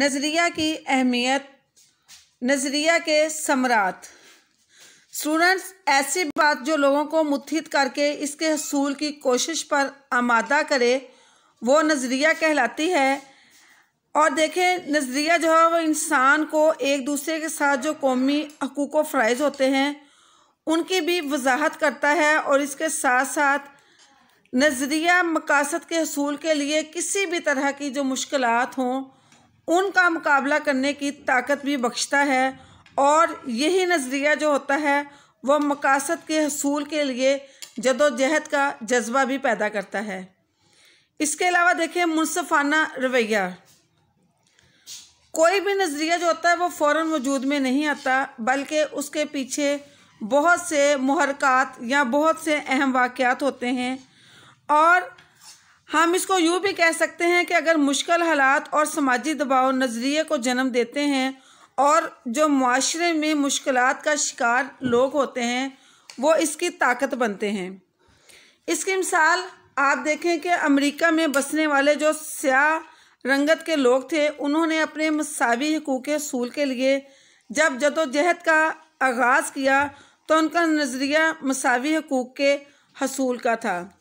नज़रिया की अहमियत नज़रिया के समरात स्टूडेंट्स ऐसी बात जो लोगों को मुथित करके इसके हसूल की कोशिश पर आमादा करे वो नज़रिया कहलाती है और देखें नज़रिया जो है वो इंसान को एक दूसरे के साथ जो कौमी हकूक़ व फ़रज़ होते हैं उनकी भी वजाहत करता है और इसके साथ साथ नज़रिया मकासद के हसूल के लिए किसी भी तरह की जो मुश्किल हों उनका मुकाबला करने की ताकत भी बख्शता है और यही नज़रिया जो होता है वह मकासद के हसूल के लिए जदोजहद का जज्बा भी पैदा करता है इसके अलावा देखें मुनसफ़ाना रवैया कोई भी नज़रिया जो होता है वो फ़ौर वजूद में नहीं आता बल्कि उसके पीछे बहुत से महरक़ात या बहुत से अहम वाक़ होते हैं और हम इसको यूँ भी कह सकते हैं कि अगर मुश्किल हालात और समाजी दबाव नज़रिए को जन्म देते हैं और जो माशरे में मुश्किल का शिकार लोग होते हैं वो इसकी ताकत बनते हैं इसकी मिसाल आप देखें कि अमेरिका में बसने वाले जो स्याह रंगत के लोग थे उन्होंने अपने मसावी हकूक़ असूल के लिए जब जदोजहद का आगाज़ किया तो उनका नज़रिया मसावी हकूक़ के हसूल का था